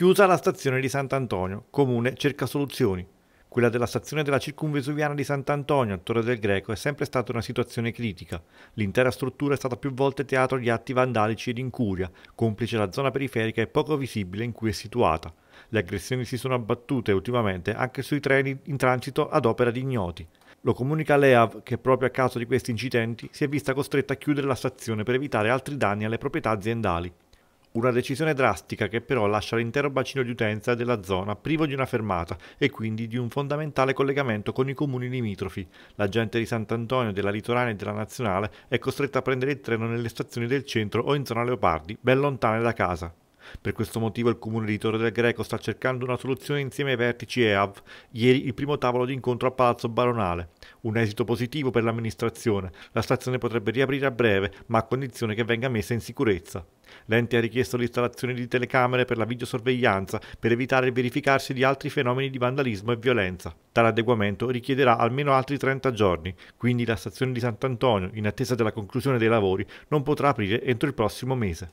chiusa la stazione di Sant'Antonio, comune cerca soluzioni. Quella della stazione della circumvesuviana di Sant'Antonio, a Torre del Greco, è sempre stata una situazione critica. L'intera struttura è stata più volte teatro di atti vandalici ed incuria, complice la zona periferica e poco visibile in cui è situata. Le aggressioni si sono abbattute ultimamente anche sui treni in transito ad opera di ignoti. Lo comunica l'EAV che proprio a causa di questi incidenti si è vista costretta a chiudere la stazione per evitare altri danni alle proprietà aziendali. Una decisione drastica che però lascia l'intero bacino di utenza della zona privo di una fermata e quindi di un fondamentale collegamento con i comuni limitrofi. La gente di Sant'Antonio, della Litorana e della Nazionale è costretta a prendere il treno nelle stazioni del centro o in zona Leopardi, ben lontane da casa. Per questo motivo il comune di Torre del Greco sta cercando una soluzione insieme ai vertici EAV, ieri il primo tavolo d'incontro a Palazzo Baronale. Un esito positivo per l'amministrazione, la stazione potrebbe riaprire a breve, ma a condizione che venga messa in sicurezza. L'ente ha richiesto l'installazione di telecamere per la videosorveglianza per evitare il verificarsi di altri fenomeni di vandalismo e violenza. Tale adeguamento richiederà almeno altri 30 giorni, quindi la stazione di Sant'Antonio, in attesa della conclusione dei lavori, non potrà aprire entro il prossimo mese.